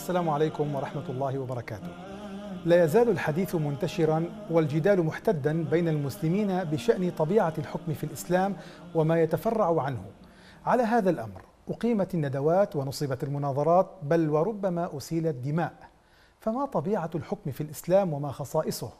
السلام عليكم ورحمة الله وبركاته لا يزال الحديث منتشرا والجدال محتدا بين المسلمين بشأن طبيعة الحكم في الإسلام وما يتفرع عنه على هذا الأمر أقيمت الندوات ونصبت المناظرات بل وربما أسيلت دماء فما طبيعة الحكم في الإسلام وما خصائصه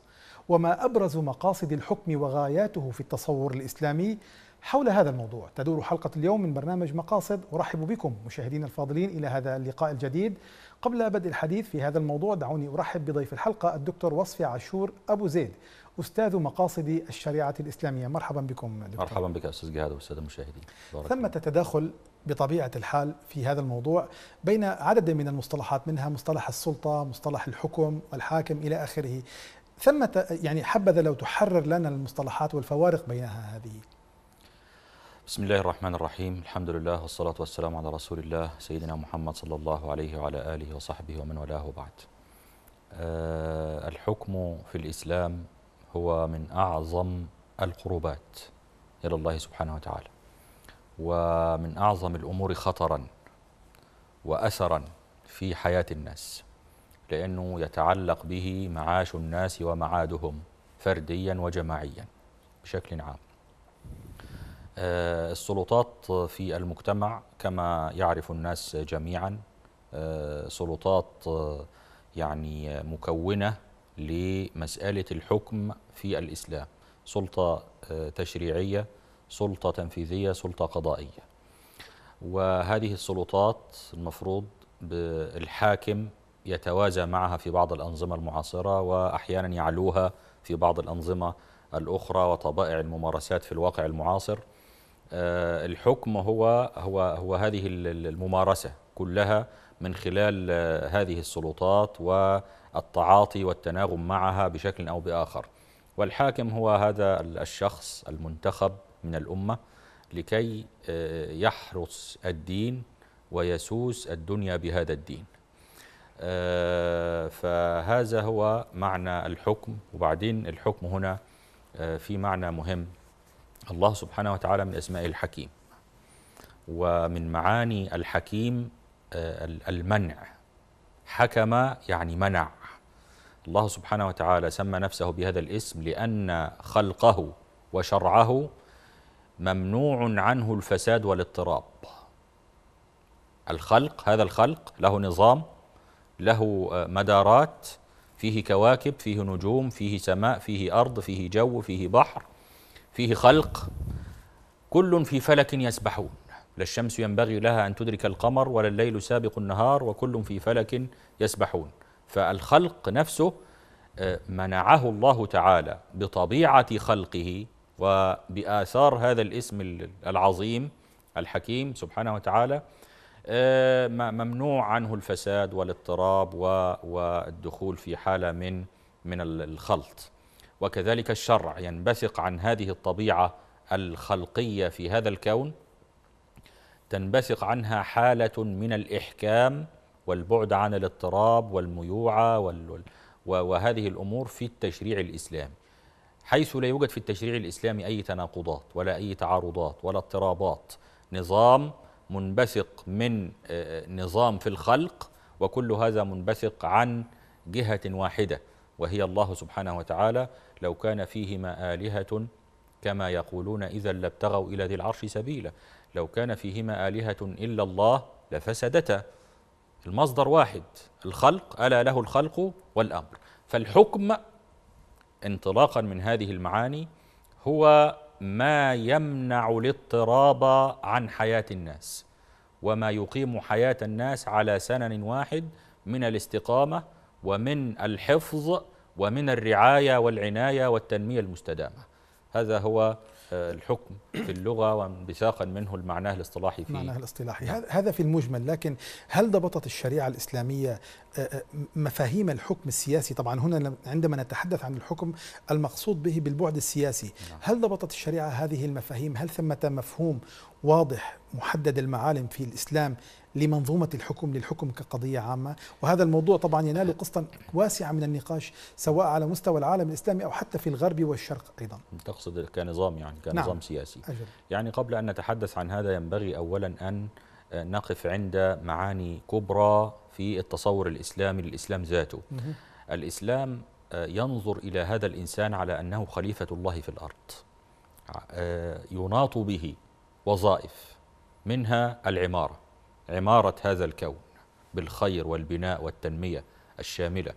وما أبرز مقاصد الحكم وغاياته في التصور الإسلامي حول هذا الموضوع تدور حلقة اليوم من برنامج مقاصد أرحب بكم مشاهدينا الفاضلين إلى هذا اللقاء الجديد قبل بدء الحديث في هذا الموضوع دعوني أرحب بضيف الحلقة الدكتور وصفي عاشور أبو زيد أستاذ مقاصد الشريعة الإسلامية مرحبا بكم دكتور مرحبا بك أستاذ جهاد والسادة المشاهدين ثمة تداخل بطبيعة الحال في هذا الموضوع بين عدد من المصطلحات منها مصطلح السلطة مصطلح الحكم والحاكم إلى آخره ثمة يعني حبذا لو تحرر لنا المصطلحات والفوارق بينها هذه بسم الله الرحمن الرحيم الحمد لله والصلاة والسلام على رسول الله سيدنا محمد صلى الله عليه وعلى آله وصحبه ومن والاه وبعد الحكم في الإسلام هو من أعظم القربات إلى الله سبحانه وتعالى ومن أعظم الأمور خطرا وأثرا في حياة الناس لأنه يتعلق به معاش الناس ومعادهم فرديا وجماعيا بشكل عام آه، السلطات في المجتمع كما يعرف الناس جميعا آه، سلطات آه، يعني مكونة لمسألة الحكم في الإسلام سلطة تشريعية سلطة تنفيذية سلطة قضائية وهذه السلطات المفروض الحاكم يتوازى معها في بعض الأنظمة المعاصرة وأحيانا يعلوها في بعض الأنظمة الأخرى وطبائع الممارسات في الواقع المعاصر آه، الحكم هو هو هو هذه الممارسه كلها من خلال آه، هذه السلطات والتعاطي والتناغم معها بشكل او باخر. والحاكم هو هذا الشخص المنتخب من الامه لكي آه، يحرس الدين ويسوس الدنيا بهذا الدين. فهذا هو معنى الحكم وبعدين الحكم هنا في معنى مهم الله سبحانه وتعالى من أسماء الحكيم ومن معاني الحكيم آه، المنع حكم يعني منع الله سبحانه وتعالى سمى نفسه بهذا الاسم لأن خلقه وشرعه ممنوع عنه الفساد والاضطراب الخلق هذا الخلق له نظام له آه، مدارات فيه كواكب فيه نجوم فيه سماء فيه أرض فيه جو فيه بحر فيه خلق كل في فلك يسبحون لا الشمس ينبغي لها أن تدرك القمر ولا الليل سابق النهار وكل في فلك يسبحون فالخلق نفسه آه، منعه الله تعالى بطبيعة خلقه وبآثار هذا الاسم العظيم الحكيم سبحانه وتعالى آه، ممنوع عنه الفساد والاضطراب والدخول في حالة من من الخلط وكذلك الشرع ينبثق عن هذه الطبيعة الخلقية في هذا الكون تنبثق عنها حالة من الإحكام والبعد عن الاضطراب والميوعة وال وهذه الأمور في التشريع الإسلامي حيث لا يوجد في التشريع الإسلامي أي تناقضات ولا أي تعارضات ولا اضطرابات نظام منبثق من آه، آه، نظام في الخلق وكل هذا منبثق عن جهة واحدة وهي الله سبحانه وتعالى لو كان فيهما آلهة كما يقولون إذا لابتغوا إلى ذي العرش سبيلا لو كان فيهما آلهة إلا الله لفسدتا المصدر واحد الخلق ألا له الخلق والأمر فالحكم انطلاقا من هذه المعاني هو ما يمنع الاضطراب عن حياة الناس وما يقيم حياة الناس على سنن واحد من الاستقامة ومن الحفظ ومن الرعاية والعناية والتنمية المستدامة هذا هو آه، الحكم في اللغة وانبثاقا منه المعناه الاصطلاحي فيه معناه الاصطلاحي نعم. هذا في المجمل لكن هل ضبطت الشريعة الإسلامية آه، آه، مفاهيم الحكم السياسي طبعا هنا عندما نتحدث عن الحكم المقصود به بالبعد السياسي نعم. هل ضبطت الشريعة هذه المفاهيم هل ثمة مفهوم واضح محدد المعالم في الإسلام لمنظومة الحكم للحكم كقضية عامة وهذا الموضوع طبعا ينال قسطا واسعة من النقاش سواء على مستوى العالم الإسلامي أو حتى في الغرب والشرق أيضا تقصد كنظام يعني كنظام نعم سياسي أجل. يعني قبل أن نتحدث عن هذا ينبغي أولا أن نقف عند معاني كبرى في التصور الإسلامي للإسلام ذاته مه. الإسلام آه، ينظر إلى هذا الإنسان على أنه خليفة الله في الأرض آه، يناط به وظائف منها العمارة عمارة هذا الكون بالخير والبناء والتنمية الشاملة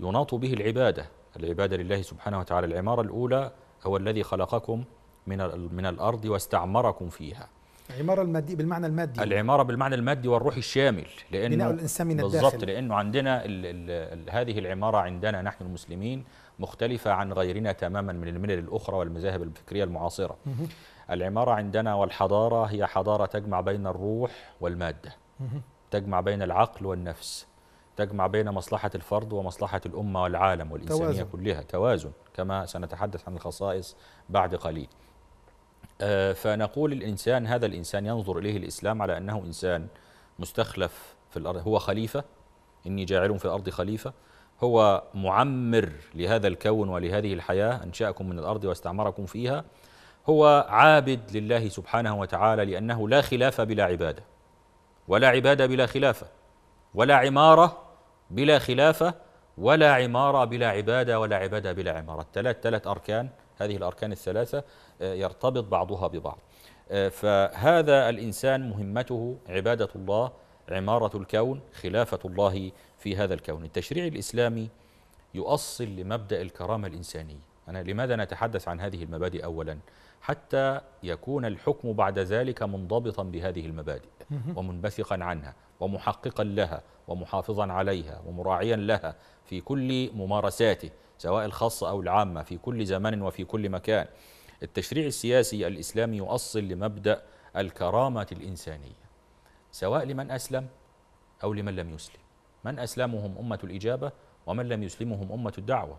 يناط به العبادة العبادة لله سبحانه وتعالى العمارة الأولى هو الذي خلقكم من من الأرض واستعمركم فيها العمارة المادية بالمعنى المادي العمارة بالمعنى المادي والروحي الشامل لأنه بناء الإنسان من الداخل بالضبط لأنه عندنا الـ الـ هذه العمارة عندنا نحن المسلمين مختلفة عن غيرنا تماما من الملل الأخرى والمذاهب الفكرية المعاصرة العمارة عندنا والحضارة هي حضارة تجمع بين الروح والمادة تجمع بين العقل والنفس تجمع بين مصلحة الفرد ومصلحة الأمة والعالم والإنسانية توازن. كلها توازن كما سنتحدث عن الخصائص بعد قليل آه، فنقول الإنسان هذا الإنسان ينظر إليه الإسلام على أنه إنسان مستخلف في الأرض هو خليفة إني جاعل في الأرض خليفة هو معمر لهذا الكون ولهذه الحياة أنشأكم من الأرض واستعمركم فيها هو عابد لله سبحانه وتعالى لأنه لا خلاف بلا عبادة ولا عبادة بلا خلافة ولا عمارة بلا خلافة ولا عمارة بلا عبادة ولا عبادة بلا عمارة الثلاث ثلاث أركان هذه الأركان الثلاثة آه، يرتبط بعضها ببعض آه، فهذا الإنسان مهمته عبادة الله عمارة الكون خلافة الله في هذا الكون التشريع الإسلامي يؤصل لمبدأ الكرامة الإنسانية أنا لماذا نتحدث عن هذه المبادئ أولاً حتى يكون الحكم بعد ذلك منضبطا بهذه المبادئ ومنبثقا عنها ومحققا لها ومحافظا عليها ومراعيا لها في كل ممارساته سواء الخاصه او العامه في كل زمان وفي كل مكان. التشريع السياسي الاسلامي يؤصل لمبدا الكرامه الانسانيه سواء لمن اسلم او لمن لم يسلم. من اسلمهم امه الاجابه ومن لم يسلمهم امه الدعوه.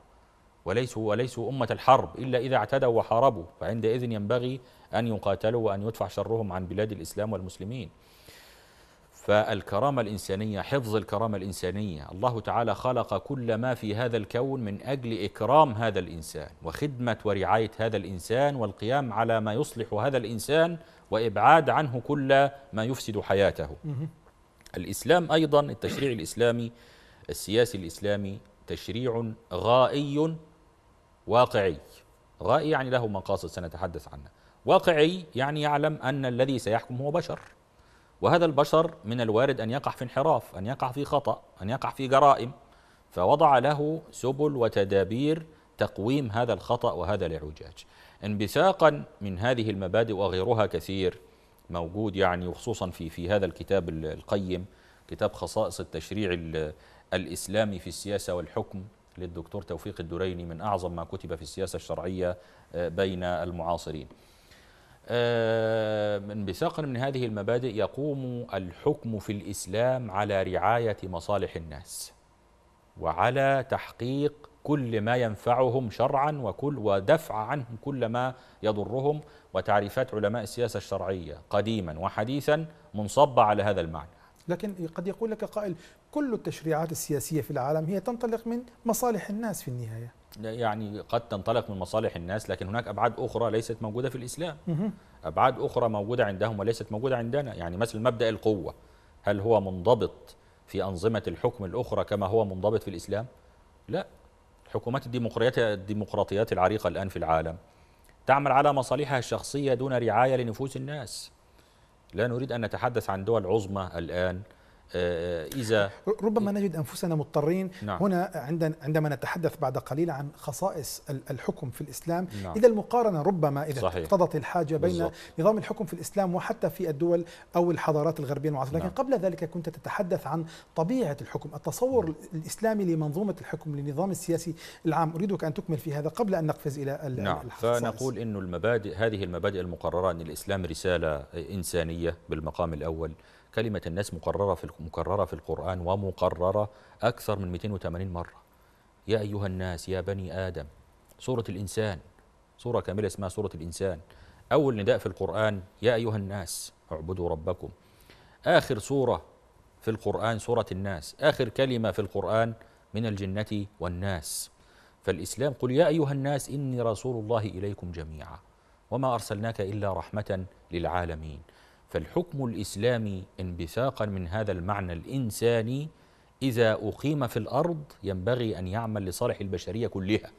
وليسوا وليسوا أمة الحرب إلا إذا اعتدوا وحاربوا فعندئذ ينبغي أن يقاتلوا وأن يدفع شرهم عن بلاد الإسلام والمسلمين فالكرامة الإنسانية حفظ الكرامة الإنسانية الله تعالى خلق كل ما في هذا الكون من أجل إكرام هذا الإنسان وخدمة ورعاية هذا الإنسان والقيام على ما يصلح هذا الإنسان وإبعاد عنه كل ما يفسد حياته الإسلام أيضا التشريع الإسلامي السياسي الإسلامي تشريع غائي واقعي غائي يعني له مقاصد سنتحدث عنها واقعي يعني يعلم أن الذي سيحكم هو بشر وهذا البشر من الوارد أن يقع في انحراف أن يقع في خطأ أن يقع في جرائم فوضع له سبل وتدابير تقويم هذا الخطأ وهذا الاعوجاج انبثاقا من هذه المبادئ وغيرها كثير موجود يعني وخصوصا في في هذا الكتاب القيم كتاب خصائص التشريع الإسلامي في السياسة والحكم للدكتور توفيق الدريني من أعظم ما كتب في السياسة الشرعية آه، بين المعاصرين آه، من بساق من هذه المبادئ يقوم الحكم في الإسلام على رعاية مصالح الناس وعلى تحقيق كل ما ينفعهم شرعا وكل ودفع عنهم كل ما يضرهم وتعريفات علماء السياسة الشرعية قديما وحديثا منصبة على هذا المعنى لكن قد يقول لك قائل كل التشريعات السياسية في العالم هي تنطلق من مصالح الناس في النهاية يعني قد تنطلق من مصالح الناس لكن هناك أبعاد أخرى ليست موجودة في الإسلام أبعاد أخرى موجودة عندهم وليست موجودة عندنا يعني مثل مبدأ القوة هل هو منضبط في أنظمة الحكم الأخرى كما هو منضبط في الإسلام؟ لا الحكومات الديمقراطيات, الديمقراطيات العريقة الآن في العالم تعمل على مصالحها الشخصية دون رعاية لنفوس الناس لا نريد أن نتحدث عن دول عظمى الآن آه، إذا ربما نجد أنفسنا مضطرين نعم. هنا عندما نتحدث بعد قليل عن خصائص الحكم في الإسلام نعم. إلى المقارنة ربما إذا اقتضت الحاجة بين بالزبط. نظام الحكم في الإسلام وحتى في الدول أو الحضارات الغربية المعاصرة نعم. لكن قبل ذلك كنت تتحدث عن طبيعة الحكم التصور نعم. الإسلامي لمنظومة الحكم للنظام السياسي العام أريدك أن تكمل في هذا قبل أن نقفز إلى نعم. الخصائص. فنقول أن المبادئ هذه المبادئ المقررة أن الإسلام رسالة إنسانية بالمقام الأول كلمة الناس مقررة في مكررة في القرآن ومقررة أكثر من 280 مرة يا أيها الناس يا بني آدم سورة الإنسان سورة كاملة اسمها سورة الإنسان أول نداء في القرآن يا أيها الناس اعبدوا ربكم آخر سورة في القرآن سورة الناس آخر كلمة في القرآن من الجنة والناس فالإسلام قل يا أيها الناس إني رسول الله إليكم جميعا وما أرسلناك إلا رحمة للعالمين فالحكم الاسلامي انبثاقا من هذا المعنى الانساني اذا اقيم في الارض ينبغي ان يعمل لصالح البشريه كلها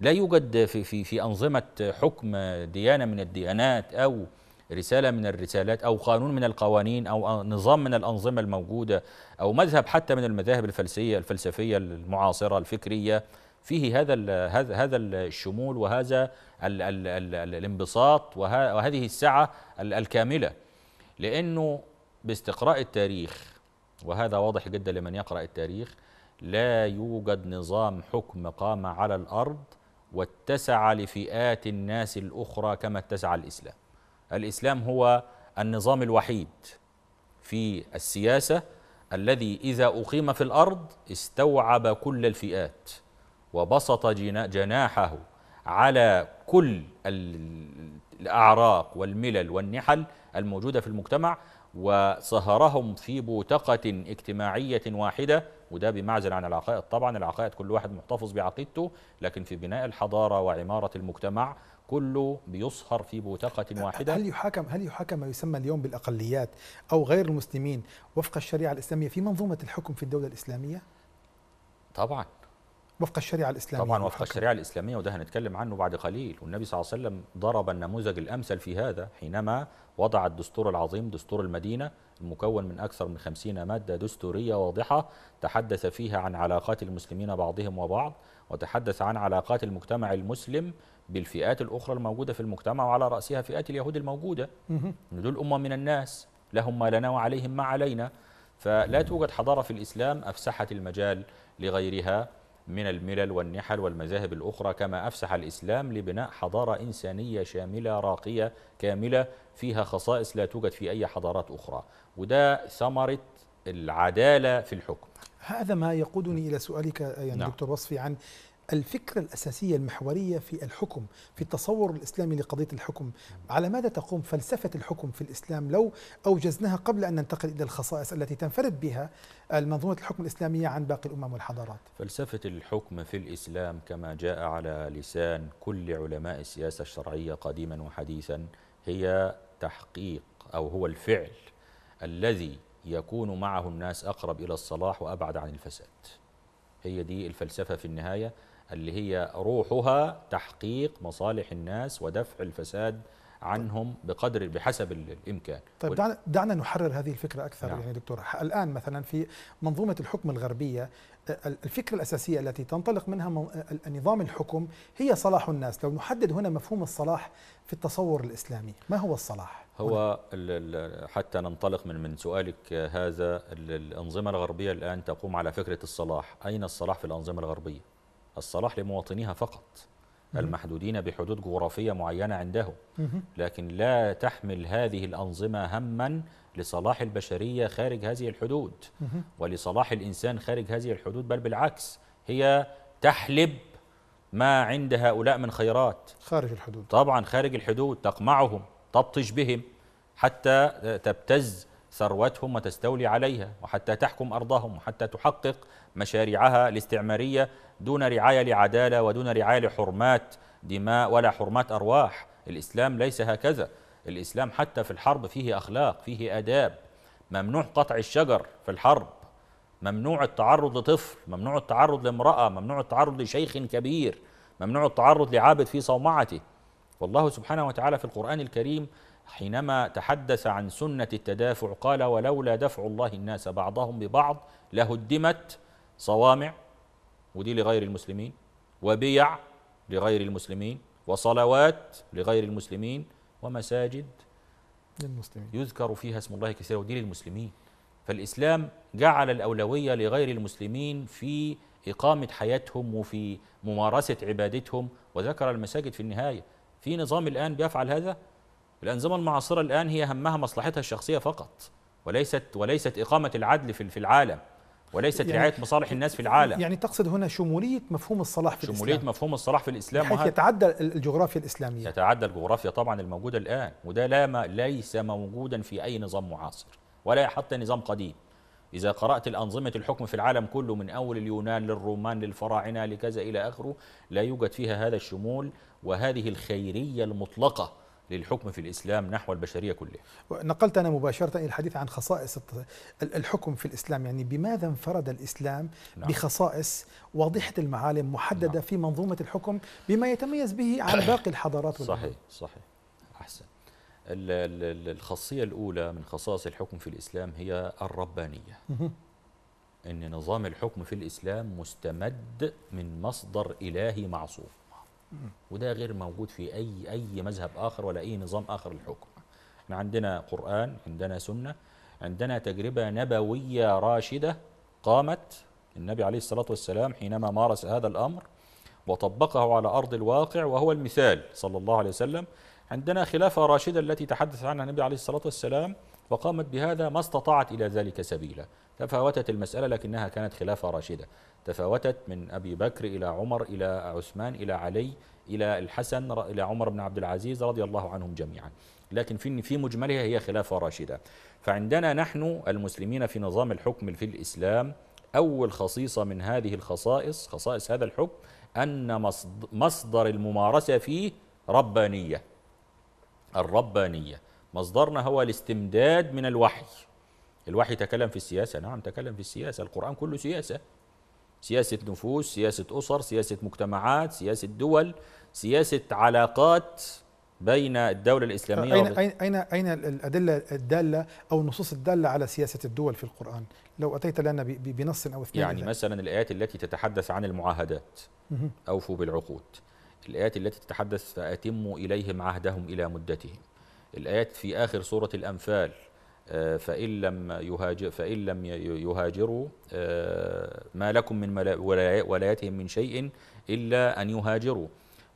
لا يوجد في في في انظمه حكم ديانه من الديانات او رساله من الرسالات او قانون من القوانين او نظام من الانظمه الموجوده او مذهب حتى من المذاهب الفلسيه الفلسفيه المعاصره الفكريه فيه هذا هذا الشمول وهذا الـ الـ الـ الانبساط وهذه السعه الكامله لانه باستقراء التاريخ وهذا واضح جدا لمن يقرا التاريخ لا يوجد نظام حكم قام على الارض واتسع لفئات الناس الاخرى كما اتسع الاسلام الاسلام هو النظام الوحيد في السياسه الذي اذا اقيم في الارض استوعب كل الفئات وبسط جناحه على كل الأعراق والملل والنحل الموجودة في المجتمع وصهرهم في بوتقة اجتماعية واحدة وده بمعزل عن العقائد طبعا العقائد كل واحد محتفظ بعقيدته لكن في بناء الحضارة وعمارة المجتمع كله بيصهر في بوتقة واحدة هل يحاكم هل يحاكم ما يسمى اليوم بالأقليات أو غير المسلمين وفق الشريعة الإسلامية في منظومة الحكم في الدولة الإسلامية؟ طبعا وفق الشريعة الإسلامية طبعا وفق الشريعة الإسلامية وده هنتكلم عنه بعد قليل والنبي صلى الله عليه وسلم ضرب النموذج الأمثل في هذا حينما وضع الدستور العظيم دستور المدينة المكون من أكثر من خمسين مادة دستورية واضحة تحدث فيها عن علاقات المسلمين بعضهم وبعض وتحدث عن علاقات المجتمع المسلم بالفئات الأخرى الموجودة في المجتمع وعلى رأسها فئات اليهود الموجودة دول أمة من الناس لهم ما لنا وعليهم ما علينا فلا توجد حضارة في الإسلام أفسحت المجال لغيرها من الملل والنحل والمذاهب الأخرى كما أفسح الإسلام لبناء حضارة إنسانية شاملة راقية كاملة فيها خصائص لا توجد في أي حضارات أخرى وده ثمرة العدالة في الحكم هذا ما يقودني إلى سؤالك يعني نعم. دكتور وصفي عن الفكرة الأساسية المحورية في الحكم في التصور الإسلامي لقضية الحكم على ماذا تقوم فلسفة الحكم في الإسلام لو أوجزناها قبل أن ننتقل إلى الخصائص التي تنفرد بها منظومة الحكم الإسلامية عن باقي الأمم والحضارات فلسفة الحكم في الإسلام كما جاء على لسان كل علماء السياسة الشرعية قديما وحديثا هي تحقيق أو هو الفعل الذي يكون معه الناس أقرب إلى الصلاح وأبعد عن الفساد هي دي الفلسفة في النهاية اللي هي روحها تحقيق مصالح الناس ودفع الفساد عنهم بقدر بحسب الامكان طيب دعنا, دعنا نحرر هذه الفكره اكثر نعم. يعني دكتور الان مثلا في منظومه الحكم الغربيه الفكرة الأساسية التي تنطلق منها نظام الحكم هي صلاح الناس لو نحدد هنا مفهوم الصلاح في التصور الإسلامي ما هو الصلاح؟ هو حتى ننطلق من من سؤالك هذا الأنظمة الغربية الآن تقوم على فكرة الصلاح أين الصلاح في الأنظمة الغربية؟ الصلاح لمواطنيها فقط المحدودين بحدود جغرافية معينة عندهم لكن لا تحمل هذه الأنظمة هما لصلاح البشرية خارج هذه الحدود ولصلاح الإنسان خارج هذه الحدود بل بالعكس هي تحلب ما عند هؤلاء من خيرات خارج الحدود طبعا خارج الحدود تقمعهم تبطش بهم حتى تبتز ثروتهم وتستولي عليها وحتى تحكم أرضهم وحتى تحقق مشاريعها الاستعمارية دون رعاية لعدالة ودون رعاية لحرمات دماء ولا حرمات أرواح الإسلام ليس هكذا الإسلام حتى في الحرب فيه أخلاق فيه آداب ممنوع قطع الشجر في الحرب ممنوع التعرض لطفل ممنوع التعرض لامرأة ممنوع التعرض لشيخ كبير ممنوع التعرض لعابد في صومعته والله سبحانه وتعالى في القرآن الكريم حينما تحدث عن سنة التدافع قال ولولا دفع الله الناس بعضهم ببعض لهدمت صوامع ودي لغير المسلمين وبيع لغير المسلمين وصلوات لغير المسلمين ومساجد للمسلمين يذكر فيها اسم الله كثيرا ودي للمسلمين فالإسلام جعل الأولوية لغير المسلمين في إقامة حياتهم وفي ممارسة عبادتهم وذكر المساجد في النهاية في نظام الآن بيفعل هذا الأنظمة المعاصرة الآن هي همها مصلحتها الشخصية فقط وليست وليست إقامة العدل في العالم وليست يعني رعاية مصالح الناس في العالم يعني تقصد هنا شمولية مفهوم الصلاح في شمولية الإسلام شمولية مفهوم الصلاح في الإسلام حيث يتعدى الجغرافيا الإسلامية يتعدى الجغرافيا طبعا الموجودة الآن وده لا ما ليس موجودا في أي نظام معاصر ولا حتى نظام قديم إذا قرأت الأنظمة الحكم في العالم كله من أول اليونان للرومان للفراعنة لكذا إلى آخره لا يوجد فيها هذا الشمول وهذه الخيرية المطلقة للحكم في الإسلام نحو البشرية كلها نقلت أنا مباشرة إلى الحديث عن خصائص الحكم في الإسلام يعني بماذا انفرد الإسلام نعم. بخصائص واضحة المعالم محددة نعم. في منظومة الحكم بما يتميز به عن باقي الحضارات صحيح صحيح أحسن الخاصية الأولى من خصائص الحكم في الإسلام هي الربانية أن نظام الحكم في الإسلام مستمد من مصدر إلهي معصوم وده غير موجود في أي أي مذهب آخر ولا أي نظام آخر للحكم احنا عندنا قرآن عندنا سنة عندنا تجربة نبوية راشدة قامت النبي عليه الصلاة والسلام حينما مارس هذا الأمر وطبقه على أرض الواقع وهو المثال صلى الله عليه وسلم عندنا خلافة راشدة التي تحدث عنها النبي عليه الصلاة والسلام وقامت بهذا ما استطاعت إلى ذلك سبيلا تفاوتت المسألة لكنها كانت خلافة راشدة تفاوتت من أبي بكر إلى عمر إلى عثمان إلى علي إلى الحسن إلى عمر بن عبد العزيز رضي الله عنهم جميعا لكن في في مجملها هي خلافة راشدة فعندنا نحن المسلمين في نظام الحكم في الإسلام أول خصيصة من هذه الخصائص خصائص هذا الحكم أن مصدر الممارسة فيه ربانية الربانية مصدرنا هو الاستمداد من الوحي الوحي تكلم في السياسة نعم تكلم في السياسة القرآن كله سياسة سياسة نفوس سياسة أسر سياسة مجتمعات سياسة دول سياسة علاقات بين الدولة الإسلامية أين, وب... أين, أين, أين الأدلة الدالة أو النصوص الدالة على سياسة الدول في القرآن لو أتيت لنا بنص أو اثنين يعني مثلا الآيات التي تتحدث عن المعاهدات أوفوا بالعقود الآيات التي تتحدث فأتموا إليهم عهدهم إلى مدتهم الآيات في آخر سورة الأنفال آه، فإن لم يهاجر فإن لم يهاجروا آه، ما لكم من ولايتهم من شيء إلا أن يهاجروا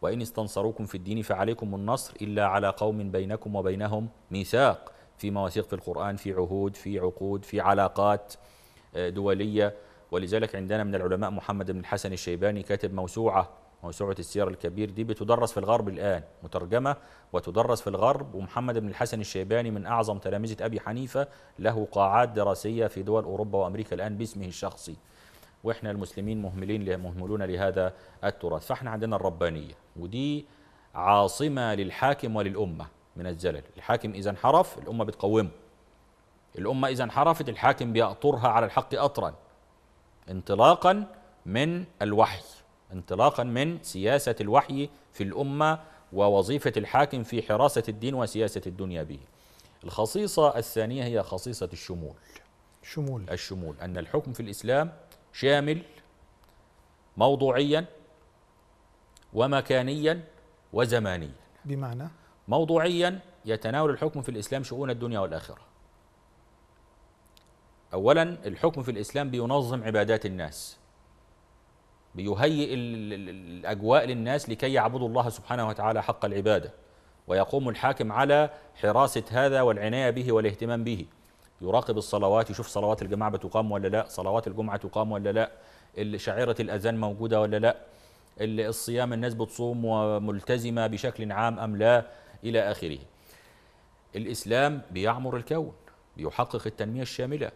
وإن استنصروكم في الدين فعليكم النصر إلا على قوم بينكم وبينهم ميثاق في مواثيق في القرآن في عهود في عقود في علاقات آه، دولية ولذلك عندنا من العلماء محمد بن الحسن الشيباني كاتب موسوعة موسوعة السير الكبير دي بتدرس في الغرب الآن مترجمة وتدرس في الغرب ومحمد بن الحسن الشيباني من أعظم تلامذة أبي حنيفة له قاعات دراسية في دول أوروبا وأمريكا الآن باسمه الشخصي وإحنا المسلمين مهملين مهملون لهذا التراث فإحنا عندنا الربانية ودي عاصمة للحاكم وللأمة من الزلل الحاكم إذا انحرف الأمة بتقومه الأمة إذا انحرفت الحاكم بيأطرها على الحق أطرا انطلاقا من الوحي انطلاقا من سياسة الوحي في الأمة ووظيفة الحاكم في حراسة الدين وسياسة الدنيا به الخصيصة الثانية هي خصيصة الشمول شمول الشمول أن الحكم في الإسلام شامل موضوعيا ومكانيا وزمانيا بمعنى موضوعيا يتناول الحكم في الإسلام شؤون الدنيا والآخرة أولا الحكم في الإسلام بينظم عبادات الناس بيهيئ الأجواء للناس لكي يعبدوا الله سبحانه وتعالى حق العبادة ويقوم الحاكم على حراسة هذا والعناية به والاهتمام به يراقب الصلوات يشوف صلوات الجماعة بتقام ولا لا صلوات الجمعة تقام ولا لا شعيرة الأذان موجودة ولا لا الصيام الناس بتصوم وملتزمة بشكل عام أم لا إلى آخره الإسلام بيعمر الكون بيحقق التنمية الشاملة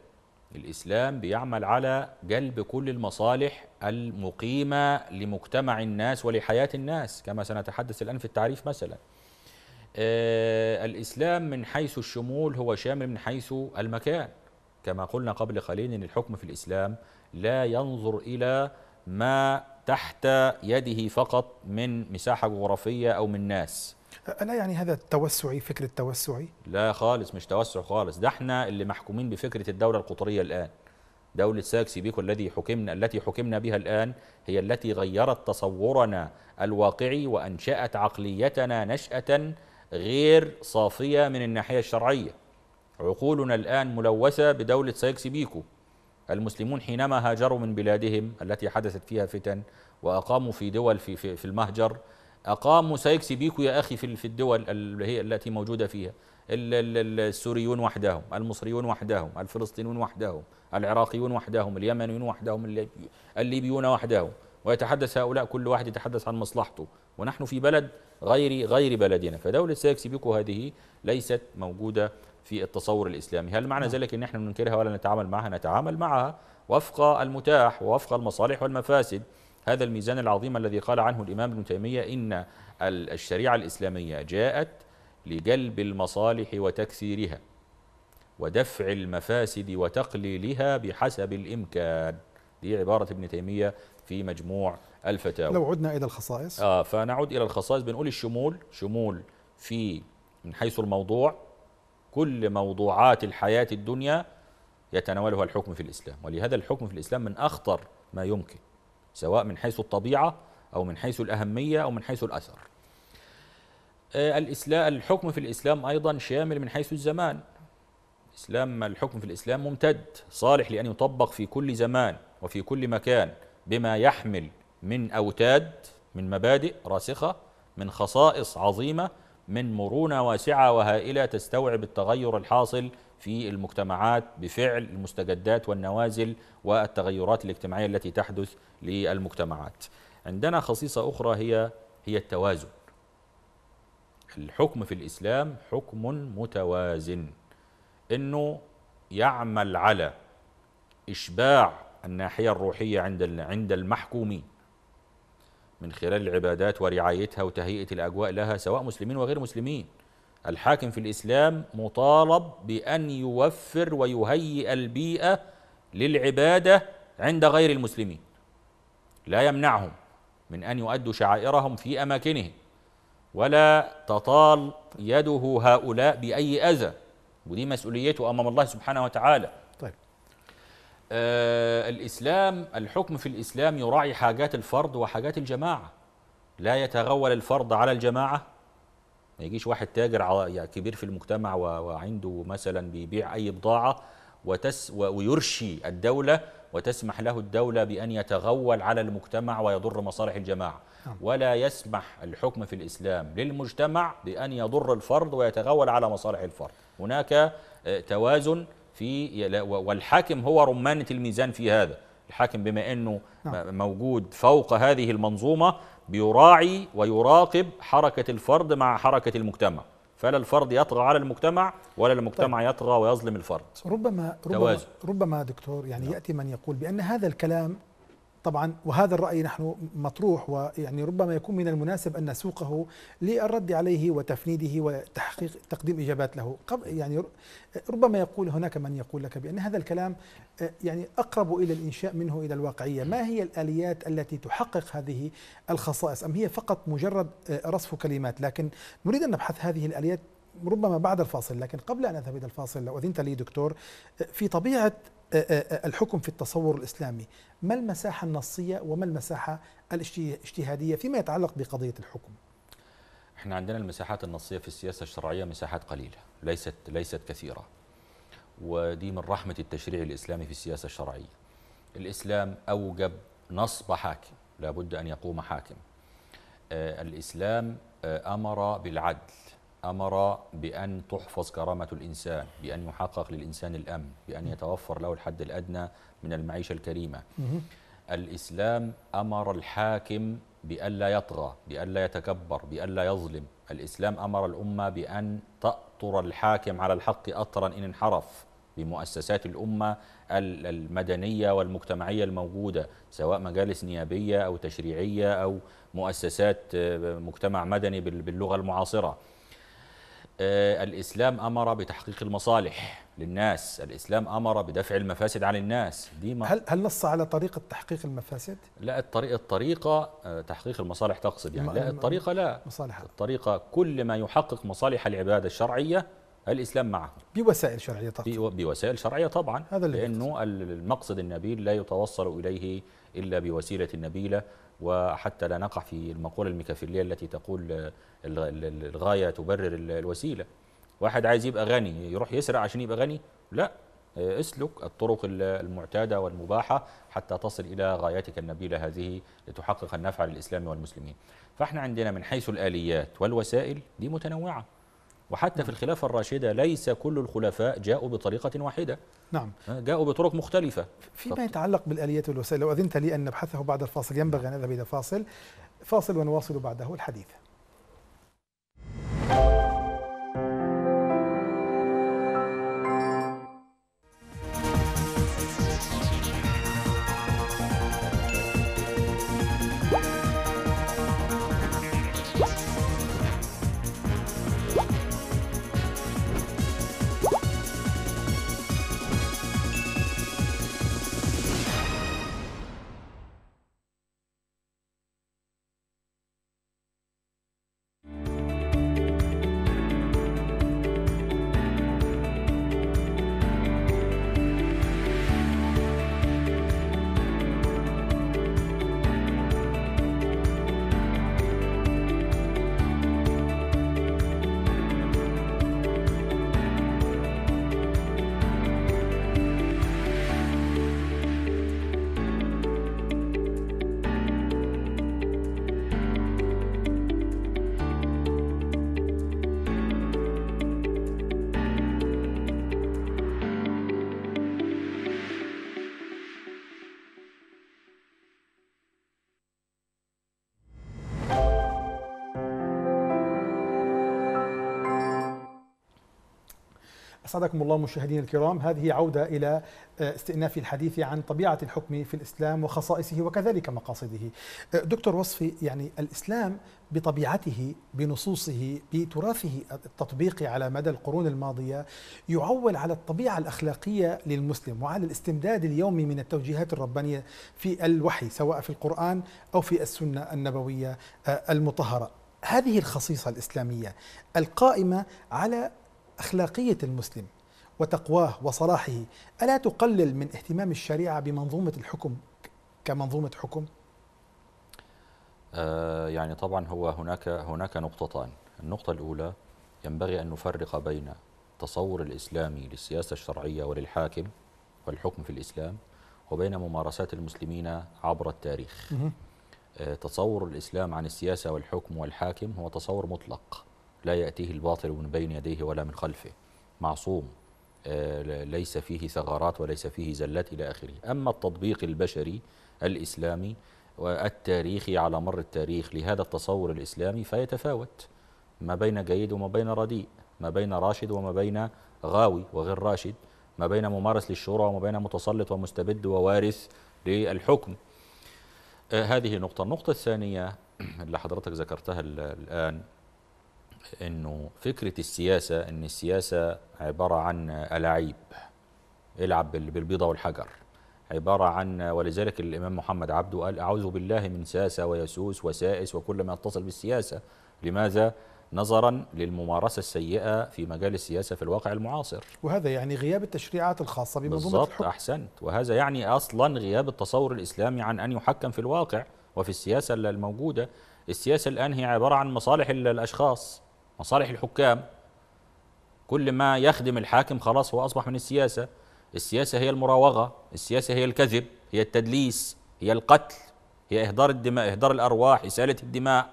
الإسلام بيعمل على جلب كل المصالح المقيمة لمجتمع الناس ولحياة الناس كما سنتحدث الآن في التعريف مثلا آه، الإسلام من حيث الشمول هو شامل من حيث المكان كما قلنا قبل قليل أن الحكم في الإسلام لا ينظر إلى ما تحت يده فقط من مساحة جغرافية أو من ناس ألا يعني هذا التوسعي فكر التوسعي؟ لا خالص مش توسع خالص ده احنا اللي محكومين بفكرة الدولة القطرية الآن دولة ساكسي بيكو الذي حكمنا التي حكمنا بها الآن هي التي غيرت تصورنا الواقعي وأنشأت عقليتنا نشأة غير صافية من الناحية الشرعية عقولنا الآن ملوثة بدولة ساكسي بيكو المسلمون حينما هاجروا من بلادهم التي حدثت فيها فتن وأقاموا في دول في, في, في المهجر أقاموا سيكسي بيكو يا أخي في الدول اللي هي التي موجودة فيها السوريون وحدهم المصريون وحدهم الفلسطينيون وحدهم العراقيون وحدهم اليمنيون وحدهم الليبيون وحدهم ويتحدث هؤلاء كل واحد يتحدث عن مصلحته ونحن في بلد غير غير بلدنا فدولة سايكس بيكو هذه ليست موجودة في التصور الإسلامي هل معنى نعم. ذلك أن احنا ننكرها ولا نتعامل معها نتعامل معها وفق المتاح ووفق المصالح والمفاسد هذا الميزان العظيم الذي قال عنه الإمام ابن تيمية إن الشريعة الإسلامية جاءت لجلب المصالح وتكثيرها ودفع المفاسد وتقليلها بحسب الإمكان دي عبارة ابن تيمية في مجموع الفتاوى لو عدنا إلى الخصائص آه فنعود إلى الخصائص بنقول الشمول شمول في من حيث الموضوع كل موضوعات الحياة الدنيا يتناولها الحكم في الإسلام ولهذا الحكم في الإسلام من أخطر ما يمكن سواء من حيث الطبيعة أو من حيث الأهمية أو من حيث الأثر آه، الإسلام الحكم في الإسلام أيضا شامل من حيث الزمان الإسلام الحكم في الإسلام ممتد صالح لأن يطبق في كل زمان وفي كل مكان بما يحمل من أوتاد من مبادئ راسخة من خصائص عظيمة من مرونة واسعة وهائلة تستوعب التغير الحاصل في المجتمعات بفعل المستجدات والنوازل والتغيرات الاجتماعية التي تحدث للمجتمعات عندنا خصيصة أخرى هي هي التوازن الحكم في الإسلام حكم متوازن أنه يعمل على إشباع الناحية الروحية عند عند المحكومين من خلال العبادات ورعايتها وتهيئة الأجواء لها سواء مسلمين وغير مسلمين الحاكم في الإسلام مطالب بأن يوفر ويهيئ البيئة للعبادة عند غير المسلمين لا يمنعهم من أن يؤدوا شعائرهم في أماكنهم ولا تطال يده هؤلاء بأي أذى ودي مسؤوليته أمام الله سبحانه وتعالى آه، الإسلام الحكم في الإسلام يراعي حاجات الفرد وحاجات الجماعة لا يتغول الفرد على الجماعة ما يجيش واحد تاجر كبير في المجتمع وعنده مثلا بيبيع أي بضاعة وتس ويرشي الدولة وتسمح له الدولة بأن يتغول على المجتمع ويضر مصالح الجماعة نعم. ولا يسمح الحكم في الإسلام للمجتمع بأن يضر الفرد ويتغول على مصالح الفرد هناك آه، توازن في والحاكم هو رمانة الميزان في هذا الحاكم بما أنه نعم. موجود فوق هذه المنظومة بيراعي ويراقب حركة الفرد مع حركة المجتمع فلا الفرد يطغى على المجتمع ولا المجتمع طيب. يطغى ويظلم الفرد ربما ربما, ربما دكتور يعني نعم. ياتي من يقول بان هذا الكلام طبعا وهذا الرأي نحن مطروح ويعني ربما يكون من المناسب أن نسوقه للرد عليه وتفنيده وتحقيق تقديم إجابات له يعني ربما يقول هناك من يقول لك بأن هذا الكلام آه، يعني أقرب إلى الإنشاء منه إلى الواقعية ما هي الآليات التي تحقق هذه الخصائص أم هي فقط مجرد آه، رصف كلمات لكن نريد أن نبحث هذه الآليات ربما بعد الفاصل لكن قبل أن أذهب إلى الفاصل لو أذنت لي دكتور آه، في طبيعة آه، آه، آه، الحكم في التصور الاسلامي، ما المساحه النصيه وما المساحه الاجتهاديه فيما يتعلق بقضيه الحكم؟ احنا عندنا المساحات النصيه في السياسه الشرعيه مساحات قليله، ليست ليست كثيره. ودي من رحمه التشريع الاسلامي في السياسه الشرعيه. الاسلام اوجب نصب حاكم، لابد ان يقوم حاكم. الاسلام امر بالعدل أمر بأن تحفظ كرامة الإنسان بأن يحقق للإنسان الأمن بأن يتوفر له الحد الأدنى من المعيشة الكريمة الإسلام أمر الحاكم بألا يطغى بألا يتكبر بألا يظلم الإسلام أمر الأمة بأن تأطر الحاكم على الحق أطرا إن انحرف بمؤسسات الأمة المدنية والمجتمعية الموجودة سواء مجالس نيابية أو تشريعية أو مؤسسات آه، مجتمع مدني باللغة المعاصرة آه، الإسلام أمر بتحقيق المصالح للناس الإسلام أمر بدفع المفاسد عن الناس دي ما هل, هل نص على طريقة تحقيق المفاسد؟ لا الطريقة, الطريقة آه، تحقيق المصالح تقصد يعني لا الطريقة لا مصالحة. الطريقة كل ما يحقق مصالح العبادة الشرعية الإسلام معه بوسائل شرعية طبعا بوسائل شرعية طبعا هذا اللي لأنه المقصد النبيل لا يتوصل إليه إلا بوسيلة نبيلة وحتى لا نقع في المقولة الميكافيلية التي تقول آه، الغاية تبرر الوسيلة واحد عايز يبقى غني يروح يسرق عشان يبقى غني لا آه، اسلك الطرق المعتادة والمباحة حتى تصل إلى غايتك النبيلة هذه لتحقق النفع للإسلام والمسلمين فإحنا عندنا من حيث الآليات والوسائل دي متنوعة وحتى في الخلافة الراشدة ليس كل الخلفاء جاءوا بطريقة واحدة نعم جاءوا بطرق مختلفة فيما يتعلق بالآليات والوسائل لو أذنت لي أن نبحثه بعد الفاصل ينبغي أن نذهب إلى فاصل فاصل ونواصل بعده الحديث أسعدكم الله مشاهدينا الكرام هذه عودة إلى آه، استئناف الحديث عن طبيعة الحكم في الإسلام وخصائصه وكذلك مقاصده آه، دكتور وصفي يعني الإسلام بطبيعته بنصوصه بتراثه التطبيقي على مدى القرون الماضية يعول على الطبيعة الأخلاقية للمسلم وعلى الاستمداد اليومي من التوجيهات الربانية في الوحي سواء في القرآن أو في السنة النبوية آه، المطهرة هذه الخصيصة الإسلامية القائمة على أخلاقية المسلم وتقواه وصلاحه ألا تقلل من اهتمام الشريعة بمنظومة الحكم كمنظومة حكم؟ آه، يعني طبعا هو هناك هناك نقطتان، النقطة الأولى ينبغي أن نفرق بين تصور الإسلامي للسياسة الشرعية وللحاكم والحكم في الإسلام وبين ممارسات المسلمين عبر التاريخ. آه، تصور الإسلام عن السياسة والحكم والحاكم هو تصور مطلق. لا يأتيه الباطل من بين يديه ولا من خلفه معصوم آه، ليس فيه ثغرات وليس فيه زلات إلى آخره أما التطبيق البشري الإسلامي والتاريخي على مر التاريخ لهذا التصور الإسلامي فيتفاوت ما بين جيد وما بين رديء ما بين راشد وما بين غاوي وغير راشد ما بين ممارس للشورى وما بين متسلط ومستبد ووارث للحكم آه، هذه نقطة النقطة الثانية اللي حضرتك ذكرتها الآن انه فكره السياسه ان السياسه عباره عن الاعيب العب بالبيضه والحجر عباره عن ولذلك الامام محمد عبده قال اعوذ بالله من ساسه ويسوس وسائس وكل ما يتصل بالسياسه لماذا نظرا للممارسه السيئه في مجال السياسه في الواقع المعاصر وهذا يعني غياب التشريعات الخاصه بمنظومه الحكم بالضبط احسنت وهذا يعني اصلا غياب التصور الاسلامي عن ان يحكم في الواقع وفي السياسه الموجوده السياسه الان هي عباره عن مصالح الاشخاص مصالح الحكام كل ما يخدم الحاكم خلاص هو أصبح من السياسة السياسة هي المراوغة السياسة هي الكذب هي التدليس هي القتل هي إهدار الدماء إهدار الأرواح إسالة الدماء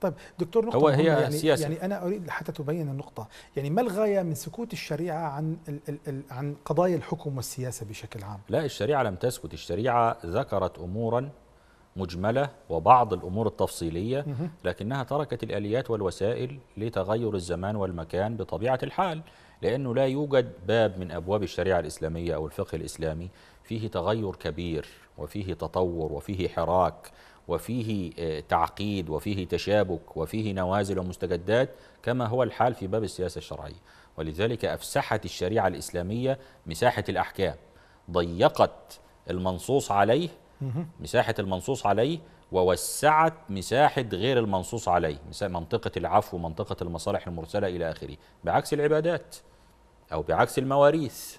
طيب دكتور نقطة هو هي يعني, السياسة. يعني أنا أريد حتى تبين النقطة يعني ما الغاية من سكوت الشريعة عن الـ الـ الـ عن قضايا الحكم والسياسة بشكل عام لا الشريعة لم تسكت الشريعة ذكرت أمورا مجملة وبعض الأمور التفصيلية لكنها تركت الآليات والوسائل لتغير الزمان والمكان بطبيعة الحال لأنه لا يوجد باب من أبواب الشريعة الإسلامية أو الفقه الإسلامي فيه تغير كبير وفيه تطور وفيه حراك وفيه آه، تعقيد وفيه تشابك وفيه نوازل ومستجدات كما هو الحال في باب السياسة الشرعية ولذلك أفسحت الشريعة الإسلامية مساحة الأحكام ضيقت المنصوص عليه مساحة المنصوص عليه ووسعت مساحة غير المنصوص عليه منطقة العفو منطقة المصالح المرسلة إلى آخره بعكس العبادات أو بعكس المواريث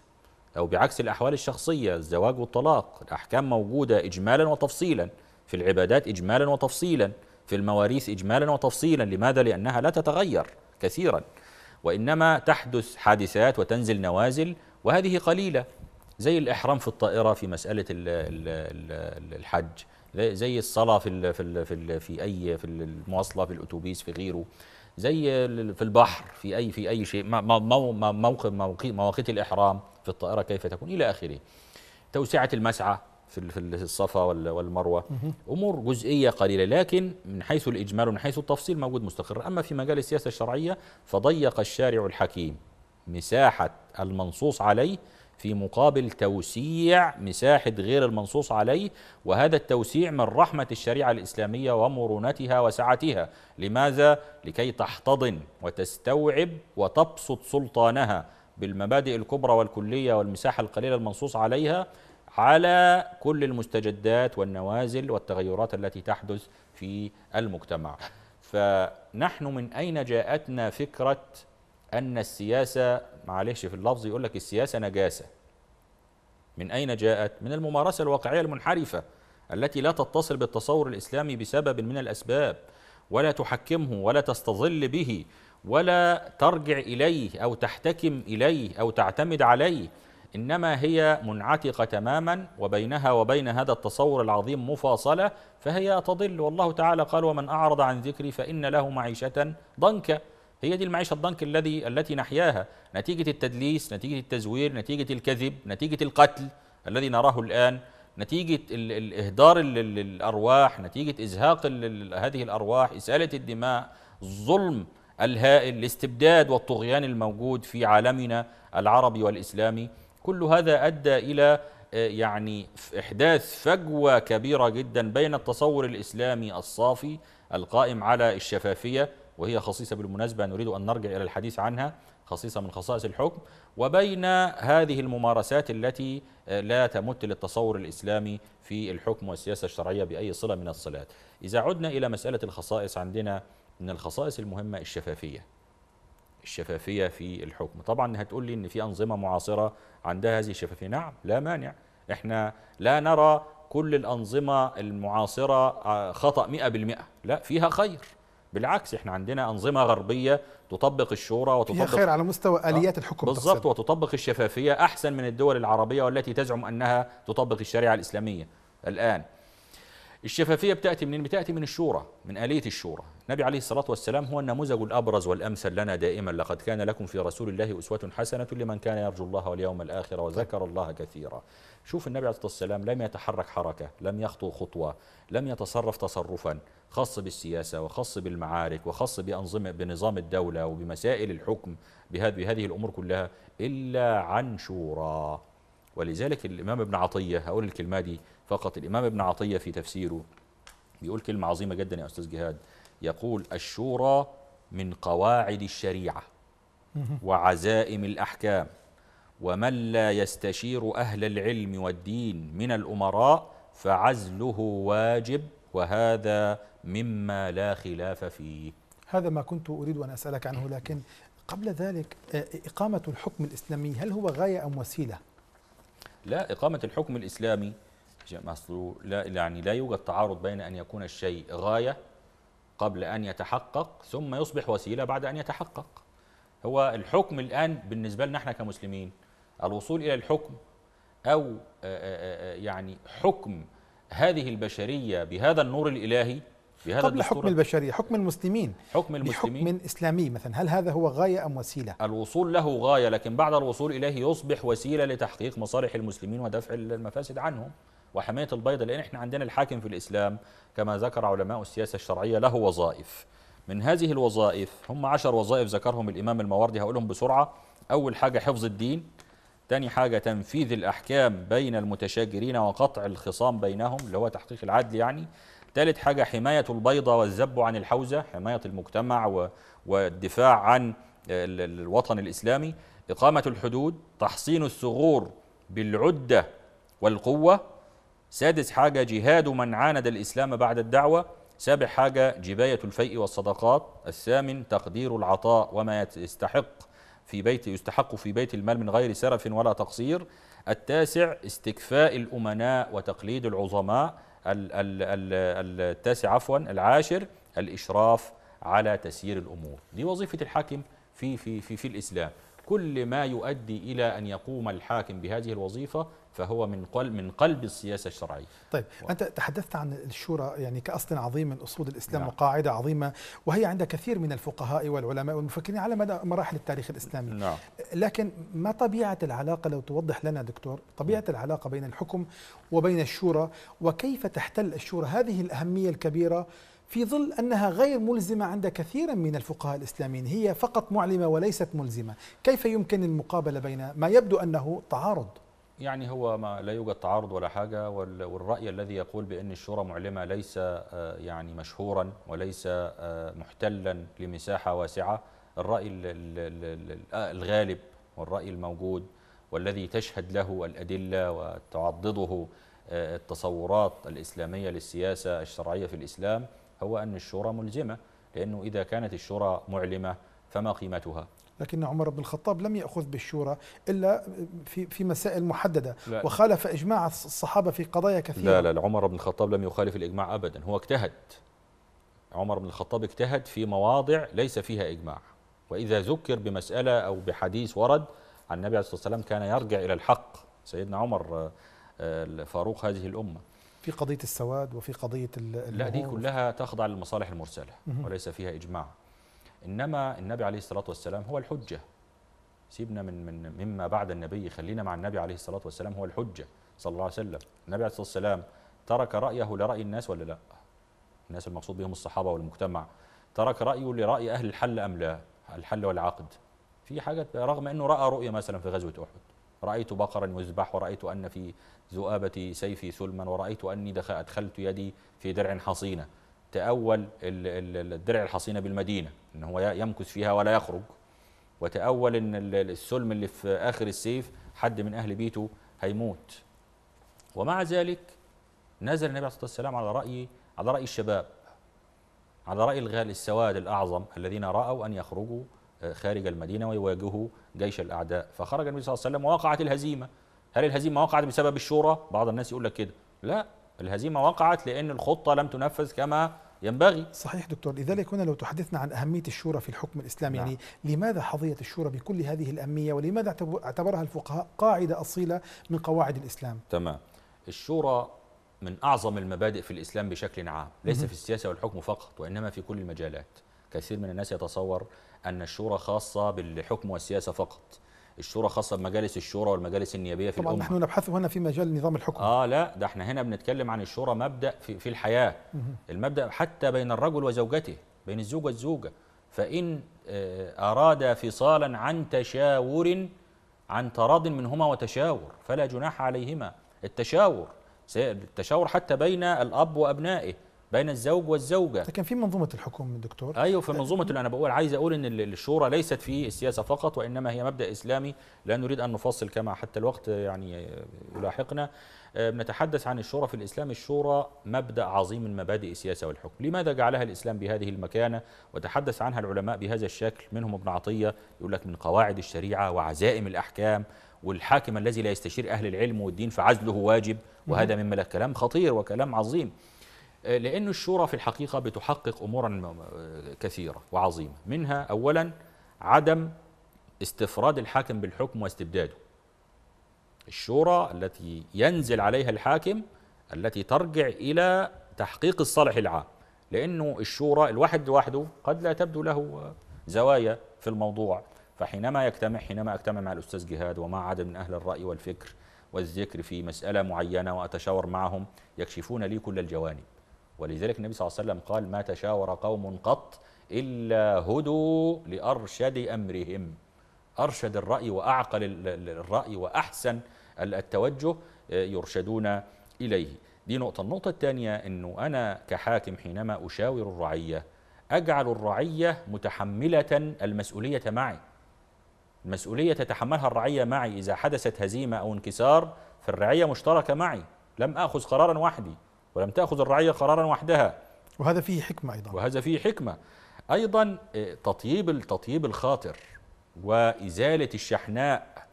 أو بعكس الأحوال الشخصية الزواج والطلاق الأحكام موجودة إجمالا وتفصيلا في العبادات إجمالا وتفصيلا في المواريث إجمالا وتفصيلا لماذا؟ لأنها لا تتغير كثيرا وإنما تحدث حادثات وتنزل نوازل وهذه قليلة زي الإحرام في الطائرة في مسألة الحج زي الصلاة في في في في أي في المواصلة في الأتوبيس في غيره زي في البحر في أي في أي شيء موقف مواقيت الإحرام في الطائرة كيف تكون إلى آخره توسعة المسعى في في الصفا والمروه امور جزئيه قليله لكن من حيث الاجمال ومن حيث التفصيل موجود مستقر اما في مجال السياسه الشرعيه فضيق الشارع الحكيم مساحه المنصوص عليه في مقابل توسيع مساحة غير المنصوص عليه وهذا التوسيع من رحمة الشريعة الإسلامية ومرونتها وسعتها لماذا؟ لكي تحتضن وتستوعب وتبسط سلطانها بالمبادئ الكبرى والكلية والمساحة القليلة المنصوص عليها على كل المستجدات والنوازل والتغيرات التي تحدث في المجتمع فنحن من أين جاءتنا فكرة أن السياسة معلش في اللفظ يقول لك السياسة نجاسة من أين جاءت؟ من الممارسة الواقعية المنحرفة التي لا تتصل بالتصور الإسلامي بسبب من الأسباب ولا تحكمه ولا تستظل به ولا ترجع إليه أو تحتكم إليه أو تعتمد عليه إنما هي منعتقة تماما وبينها وبين هذا التصور العظيم مفاصلة فهي تضل والله تعالى قال ومن أعرض عن ذكري فإن له معيشة ضنكا هي دي المعيشه الضنك الذي التي نحياها نتيجه التدليس نتيجه التزوير نتيجه الكذب نتيجه القتل الذي نراه الان نتيجه اهدار الارواح نتيجه ازهاق هذه الارواح اساله الدماء الظلم الهائل الاستبداد والطغيان الموجود في عالمنا العربي والاسلامي كل هذا ادى الى آه، يعني احداث فجوه كبيره جدا بين التصور الاسلامي الصافي القائم على الشفافيه وهي خصيصة بالمناسبة نريد أن نرجع إلى الحديث عنها خصيصة من خصائص الحكم وبين هذه الممارسات التي آه، لا تمت للتصور الإسلامي في الحكم والسياسة الشرعية بأي صلة من الصلات إذا عدنا إلى مسألة الخصائص عندنا من الخصائص المهمة الشفافية الشفافية في الحكم طبعا هتقول لي إن في أنظمة معاصرة عندها هذه الشفافية نعم لا مانع إحنا لا نرى كل الأنظمة المعاصرة آه، خطأ 100% لا فيها خير بالعكس احنا عندنا انظمه غربيه تطبق الشورى وتطبق خير على مستوى آه، اليات الحكم بالظبط وتطبق الشفافيه احسن من الدول العربيه والتي تزعم انها تطبق الشريعه الاسلاميه الان الشفافيه بتاتي منين بتاتي من الشورى من اليه الشورى النبي عليه الصلاه والسلام هو النموذج الابرز والامثل لنا دائما لقد كان لكم في رسول الله اسوه حسنه لمن كان يرجو الله واليوم الاخر وذكر الله كثيرا شوف النبي عليه الصلاه والسلام لم يتحرك حركه لم يخطو خطوه لم يتصرف تصرفا خاص بالسياسة وخاص بالمعارك وخاص بأنظمة بنظام الدولة وبمسائل الحكم بهذه الأمور كلها إلا عن شورى ولذلك الإمام ابن عطية هقول الكلمة دي فقط الإمام ابن عطية في تفسيره بيقول كلمة عظيمة جدا يا أستاذ جهاد يقول الشورى من قواعد الشريعة وعزائم الأحكام ومن لا يستشير أهل العلم والدين من الأمراء فعزله واجب وهذا مما لا خلاف فيه هذا ما كنت أريد أن أسألك عنه لكن قبل ذلك آه، إقامة الحكم الإسلامي هل هو غاية أم وسيلة؟ لا إقامة الحكم الإسلامي لا يعني لا يوجد تعارض بين أن يكون الشيء غاية قبل أن يتحقق ثم يصبح وسيلة بعد أن يتحقق هو الحكم الآن بالنسبة لنا احنا كمسلمين الوصول إلى الحكم أو آه، آه، يعني حكم هذه البشرية بهذا النور الإلهي بهذا قبل حكم البشرية حكم المسلمين حكم المسلمين بحكم إسلامي مثلا هل هذا هو غاية أم وسيلة؟ الوصول له غاية لكن بعد الوصول إليه يصبح وسيلة لتحقيق مصالح المسلمين ودفع المفاسد عنهم وحماية البيضة لأن احنا عندنا الحاكم في الإسلام كما ذكر علماء السياسة الشرعية له وظائف من هذه الوظائف هم عشر وظائف ذكرهم الإمام المواردي هقولهم بسرعة أول حاجة حفظ الدين تاني حاجة تنفيذ الأحكام بين المتشاجرين وقطع الخصام بينهم اللي هو تحقيق العدل يعني تالت حاجة حماية البيضة والذب عن الحوزة حماية المجتمع والدفاع عن الوطن الإسلامي إقامة الحدود تحصين الثغور بالعدة والقوة سادس حاجة جهاد من عاند الإسلام بعد الدعوة سابع حاجة جباية الفيء والصدقات الثامن تقدير العطاء وما يستحق في بيت يستحق في بيت المال من غير سرف ولا تقصير التاسع استكفاء الأمناء وتقليد العظماء التاسع عفوا العاشر الإشراف على تسيير الأمور دي وظيفة الحاكم في, في, في, في الإسلام كل ما يؤدي إلى أن يقوم الحاكم بهذه الوظيفة فهو من قلب من قلب السياسه الشرعيه. طيب و... انت تحدثت عن الشورى يعني كاصل عظيم من اصول الاسلام نعم. وقاعده عظيمه وهي عند كثير من الفقهاء والعلماء والمفكرين على مدى مراحل التاريخ الاسلامي. نعم. لكن ما طبيعه العلاقه لو توضح لنا دكتور طبيعه نعم. العلاقه بين الحكم وبين الشورى وكيف تحتل الشورى هذه الاهميه الكبيره في ظل انها غير ملزمه عند كثير من الفقهاء الاسلاميين، هي فقط معلمه وليست ملزمه، كيف يمكن المقابله بين ما يبدو انه تعارض؟ يعني هو ما لا يوجد تعارض ولا حاجة والرأي الذي يقول بأن الشورى معلمة ليس آه، يعني مشهورا وليس آه، محتلا لمساحة واسعة الرأي الغالب والرأي الموجود والذي تشهد له الأدلة وتعضده آه، التصورات الإسلامية للسياسة الشرعية في الإسلام هو أن الشورى ملزمة لأنه إذا كانت الشورى معلمة فما قيمتها لكن عمر بن الخطاب لم يأخذ بالشورى إلا في في مسائل محددة لا. وخالف إجماع الصحابة في قضايا كثيرة لا لا عمر بن الخطاب لم يخالف الإجماع أبدا هو اجتهد عمر بن الخطاب اجتهد في مواضع ليس فيها إجماع وإذا ذكر بمسألة أو بحديث ورد عن النبي عليه الصلاة والسلام كان يرجع إلى الحق سيدنا عمر آه، فاروق هذه الأمة في قضية السواد وفي قضية لا دي كلها تخضع للمصالح المرسلة وليس فيها إجماع انما النبي عليه الصلاه والسلام هو الحجه سيبنا من من مما بعد النبي خلينا مع النبي عليه الصلاه والسلام هو الحجه صلى الله عليه وسلم النبي عليه الصلاه والسلام ترك رايه لراي الناس ولا لا الناس المقصود بهم الصحابه والمجتمع ترك رايه لراي اهل الحل ام لا الحل والعقد في حاجه رغم انه راى رؤيه مثلا في غزوه احد رايت بقرا يذبح ورايت ان في ذؤابه سيفي ثلما ورايت اني ادخلت يدي في درع حصينه تاول الدرع الحصينه بالمدينه ان هو يمكث فيها ولا يخرج وتأول ان السلم اللي في اخر السيف حد من اهل بيته هيموت ومع ذلك نزل النبي عليه الصلاه والسلام على راي على راي الشباب على راي الغال السواد الاعظم الذين راوا ان يخرجوا آه، خارج المدينه ويواجهوا جيش الاعداء فخرج النبي صلى الله عليه وسلم ووقعت الهزيمه هل الهزيمه وقعت بسبب الشورى بعض الناس يقول لك كده لا الهزيمه وقعت لان الخطه لم تنفذ كما ينبغي صحيح دكتور لذلك هنا لو تحدثنا عن أهمية الشورى في الحكم الإسلامي نعم. يعني لماذا حظية الشورى بكل هذه الأهمية ولماذا اعتبرها الفقهاء قاعدة أصيلة من قواعد الإسلام تمام الشورى من أعظم المبادئ في الإسلام بشكل عام ليس في السياسة والحكم فقط وإنما في كل المجالات كثير من الناس يتصور أن الشورى خاصة بالحكم والسياسة فقط الشورى خاصه بمجالس الشورى والمجالس النيابيه في طبعا الامه طبعا نحن نبحث هنا في مجال نظام الحكم اه لا ده احنا هنا بنتكلم عن الشورى مبدا في, في الحياه المبدا حتى بين الرجل وزوجته بين الزوج والزوجه فان آه، اراد فصالا عن تشاور عن تراض منهما وتشاور فلا جناح عليهما التشاور التشاور حتى بين الاب وابنائه بين الزوج والزوجه لكن في منظومه الحكم دكتور ايوه في منظومه انا بقول عايز اقول ان الشورى ليست في السياسه فقط وانما هي مبدا اسلامي لا نريد ان نفصل كما حتى الوقت يعني يلاحقنا بنتحدث آه، عن الشورى في الاسلام الشورى مبدا عظيم من مبادئ السياسه والحكم لماذا جعلها الاسلام بهذه المكانه وتحدث عنها العلماء بهذا الشكل منهم ابن عطيه يقول لك من قواعد الشريعه وعزائم الاحكام والحاكم الذي لا يستشير اهل العلم والدين فعزله واجب وهذا مما كلام خطير وكلام عظيم آه، لأن الشورى في الحقيقة بتحقق أمورا كثيرة وعظيمة منها أولا عدم استفراد الحاكم بالحكم واستبداده الشورى التي ينزل عليها الحاكم التي ترجع إلى تحقيق الصالح العام لأنه الشورى الواحد لوحده قد لا تبدو له زوايا في الموضوع فحينما يجتمع حينما اجتمع مع الأستاذ جهاد ومع عدد من أهل الرأي والفكر والذكر في مسألة معينة وأتشاور معهم يكشفون لي كل الجوانب ولذلك النبي صلى الله عليه وسلم قال ما تشاور قوم قط إلا هدوا لأرشد أمرهم أرشد الرأي وأعقل الرأي وأحسن التوجه آه، يرشدون إليه دي نقطة النقطة الثانية أنه أنا كحاكم حينما أشاور الرعية أجعل الرعية متحملة المسؤولية معي المسؤولية تتحملها الرعية معي إذا حدثت هزيمة أو انكسار فالرعية مشتركة معي لم أخذ قرارا وحدي ولم تأخذ الرعية قرارا وحدها وهذا فيه حكمة أيضا وهذا فيه حكمة أيضا آه، تطيب التطيب الخاطر وإزالة الشحناء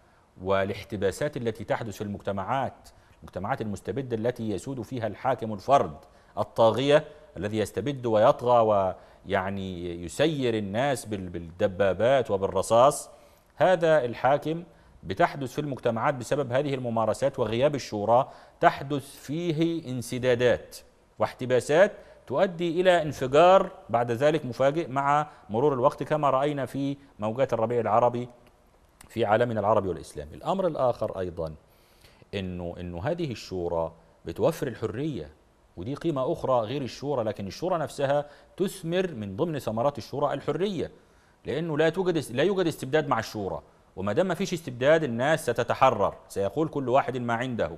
والاحتباسات التي تحدث في المجتمعات المجتمعات المستبدة التي يسود فيها الحاكم الفرد الطاغية الذي يستبد ويطغى ويعني يسير الناس بالدبابات وبالرصاص هذا الحاكم بتحدث في المجتمعات بسبب هذه الممارسات وغياب الشورى تحدث فيه انسدادات واحتباسات تؤدي إلى انفجار بعد ذلك مفاجئ مع مرور الوقت كما رأينا في موجات الربيع العربي في عالمنا العربي والإسلامي الأمر الآخر أيضا أنه, إنه هذه الشورى بتوفر الحرية ودي قيمة أخرى غير الشورى لكن الشورى نفسها تثمر من ضمن ثمرات الشورى الحرية لأنه لا توجد لا يوجد استبداد مع الشورى وما دام ما فيش استبداد الناس ستتحرر سيقول كل واحد ما عنده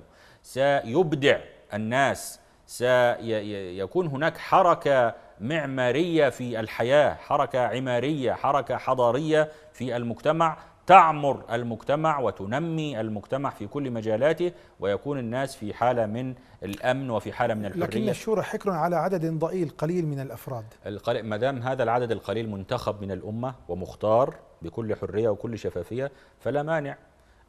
سيبدع الناس سيكون هناك حركة معمارية في الحياة حركة عمارية حركة حضارية في المجتمع تعمر المجتمع وتنمي المجتمع في كل مجالاته ويكون الناس في حالة من الأمن وفي حالة من الحرية لكن الشورى حكر على عدد ضئيل قليل من الأفراد ما دام هذا العدد القليل منتخب من الأمة ومختار بكل حرية وكل شفافية فلا مانع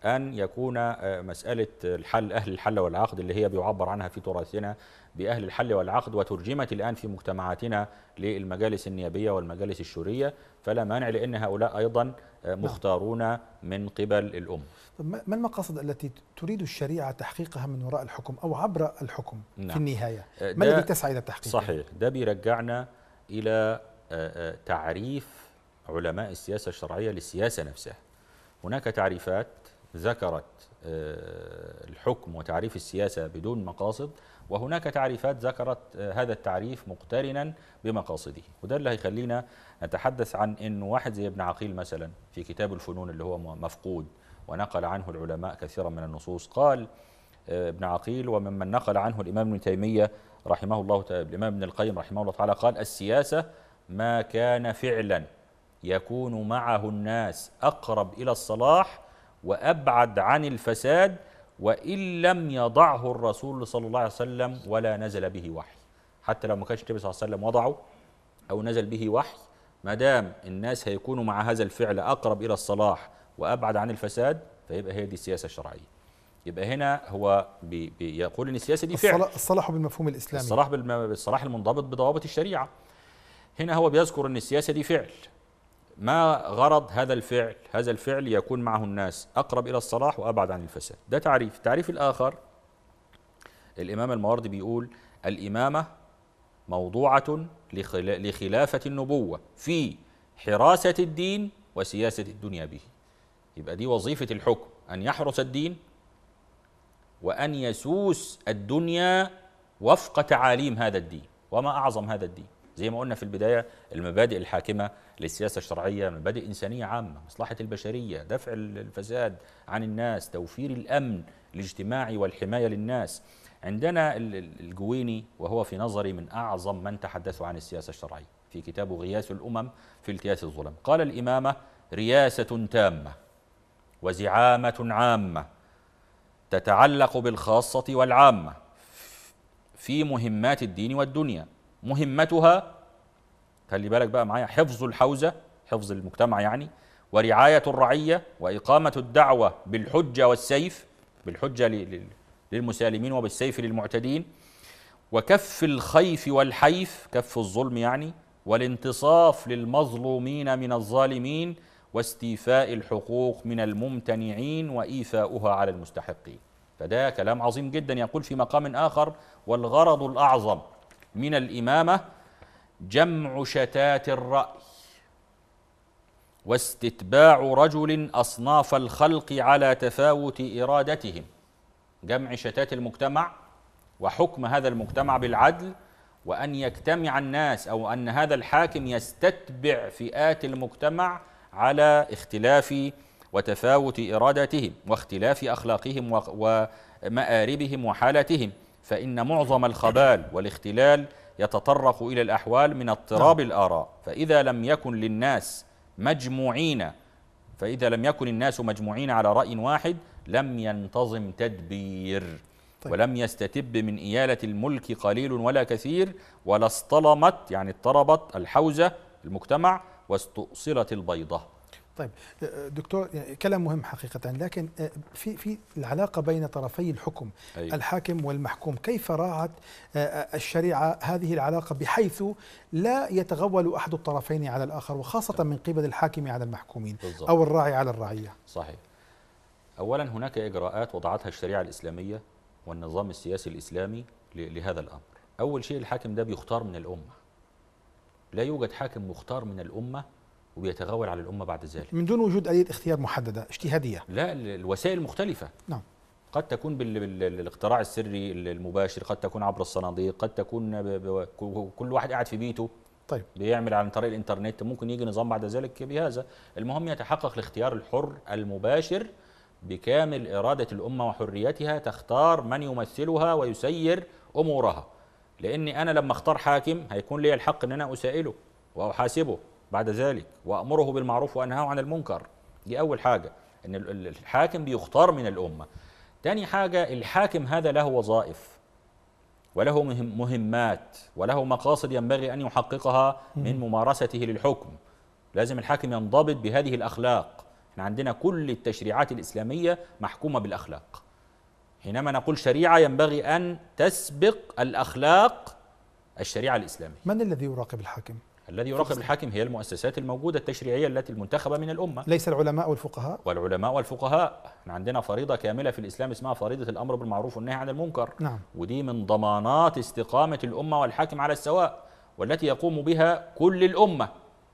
أن يكون آه، مسألة الحل أهل الحل والعقد اللي هي بيعبر عنها في تراثنا بأهل الحل والعقد وترجمت الآن في مجتمعاتنا للمجالس النيابية والمجالس الشورية فلا مانع لأن هؤلاء أيضا آه، نعم. مختارون من قبل الأم ما المقاصد التي تريد الشريعة تحقيقها من وراء الحكم أو عبر الحكم نعم. في النهاية آه، ما الذي تسعى إلى تحقيقه؟ صحيح ده بيرجعنا إلى تعريف علماء السياسة الشرعية للسياسة نفسها هناك تعريفات ذكرت آه، الحكم وتعريف السياسة بدون مقاصد وهناك تعريفات ذكرت آه، هذا التعريف مقترنا بمقاصده وده اللي هيخلينا نتحدث عن أن واحد زي ابن عقيل مثلا في كتاب الفنون اللي هو مفقود ونقل عنه العلماء كثيرا من النصوص قال آه، ابن عقيل وممن نقل عنه الإمام ابن تيمية رحمه الله الإمام ابن القيم رحمه الله تعالى قال السياسة ما كان فعلا يكون معه الناس اقرب الى الصلاح وابعد عن الفساد وان لم يضعه الرسول صلى الله عليه وسلم ولا نزل به وحي حتى لو ما كانش النبي صلى الله عليه وسلم وضعه او نزل به وحي ما دام الناس هيكونوا مع هذا الفعل اقرب الى الصلاح وابعد عن الفساد فيبقى هي دي السياسه الشرعيه يبقى هنا هو بي بي يقول ان السياسه دي فعل الصلاح بالمفهوم الاسلامي الصلاح بالصلاح المنضبط بضوابط الشريعه هنا هو بيذكر ان السياسه دي فعل ما غرض هذا الفعل هذا الفعل يكون معه الناس أقرب إلى الصلاح وأبعد عن الفساد ده تعريف التعريف الآخر الإمام الماوردي بيقول الإمامة موضوعة لخلافة النبوة في حراسة الدين وسياسة الدنيا به يبقى دي وظيفة الحكم أن يحرس الدين وأن يسوس الدنيا وفق تعاليم هذا الدين وما أعظم هذا الدين زي ما قلنا في البداية المبادئ الحاكمة للسياسة الشرعية مبادئ إنسانية عامة مصلحة البشرية دفع الفساد عن الناس توفير الأمن الاجتماعي والحماية للناس عندنا الجويني وهو في نظري من أعظم من تحدثوا عن السياسة الشرعية في كتابه غياس الأمم في التياس الظلم قال الإمامة رياسة تامة وزعامة عامة تتعلق بالخاصة والعامة في مهمات الدين والدنيا مهمتها خلي بالك بقى معايا حفظ الحوزة حفظ المجتمع يعني ورعاية الرعية وإقامة الدعوة بالحجة والسيف بالحجة للمسالمين وبالسيف للمعتدين وكف الخيف والحيف كف الظلم يعني والانتصاف للمظلومين من الظالمين واستيفاء الحقوق من الممتنعين وايفاؤها على المستحقين فده كلام عظيم جدا يقول في مقام اخر والغرض الاعظم من الإمامة جمع شتات الرأي واستتباع رجل أصناف الخلق على تفاوت إرادتهم جمع شتات المجتمع وحكم هذا المجتمع بالعدل وأن يجتمع الناس أو أن هذا الحاكم يستتبع فئات المجتمع على اختلاف وتفاوت إرادتهم واختلاف أخلاقهم ومآربهم وحالتهم فإن معظم الخبال والاختلال يتطرق إلى الأحوال من اضطراب نعم. الآراء فإذا لم يكن للناس مجموعين فإذا لم يكن الناس مجموعين على رأي واحد لم ينتظم تدبير طيب. ولم يستتب من إيالة الملك قليل ولا كثير ولا اصطلمت يعني اضطربت الحوزة المجتمع واستؤصلت البيضة طيب آه، دكتور يعني كلام مهم حقيقة لكن آه، في في العلاقة بين طرفي الحكم أيوة. الحاكم والمحكوم كيف راعت آه، الشريعة هذه العلاقة بحيث لا يتغول أحد الطرفين على الآخر وخاصة طيب. من قبل الحاكم على المحكومين بالضبط. أو الراعي على الرعية صحيح أولا هناك إجراءات وضعتها الشريعة الإسلامية والنظام السياسي الإسلامي لهذا الأمر أول شيء الحاكم ده بيختار من الأمة لا يوجد حاكم مختار من الأمة وبيتغول على الامه بعد ذلك من دون وجود اليه اختيار محدده اجتهاديه لا الوسائل مختلفه نعم قد تكون بالاقتراع السري المباشر قد تكون عبر الصناديق قد تكون كل واحد قاعد في بيته طيب بيعمل عن طريق الانترنت ممكن يجي نظام بعد ذلك بهذا المهم يتحقق الاختيار الحر المباشر بكامل إرادة الأمة وحريتها تختار من يمثلها ويسير أمورها لأني أنا لما اختار حاكم هيكون لي الحق أن أنا أسائله وأحاسبه بعد ذلك وأمره بالمعروف وأنهاه عن المنكر دي أول حاجة إن الحاكم بيختار من الأمة تاني حاجة الحاكم هذا له وظائف وله مهمات وله مقاصد ينبغي أن يحققها من ممارسته للحكم لازم الحاكم ينضبط بهذه الأخلاق احنا عندنا كل التشريعات الإسلامية محكومة بالأخلاق حينما نقول شريعة ينبغي أن تسبق الأخلاق الشريعة الإسلامية من الذي يراقب الحاكم؟ الذي يراقب الحاكم هي المؤسسات الموجودة التشريعية التي المنتخبة من الأمة ليس العلماء والفقهاء والعلماء والفقهاء احنا عندنا فريضة كاملة في الإسلام اسمها فريضة الأمر بالمعروف والنهي عن المنكر نعم. ودي من ضمانات استقامة الأمة والحاكم على السواء والتي يقوم بها كل الأمة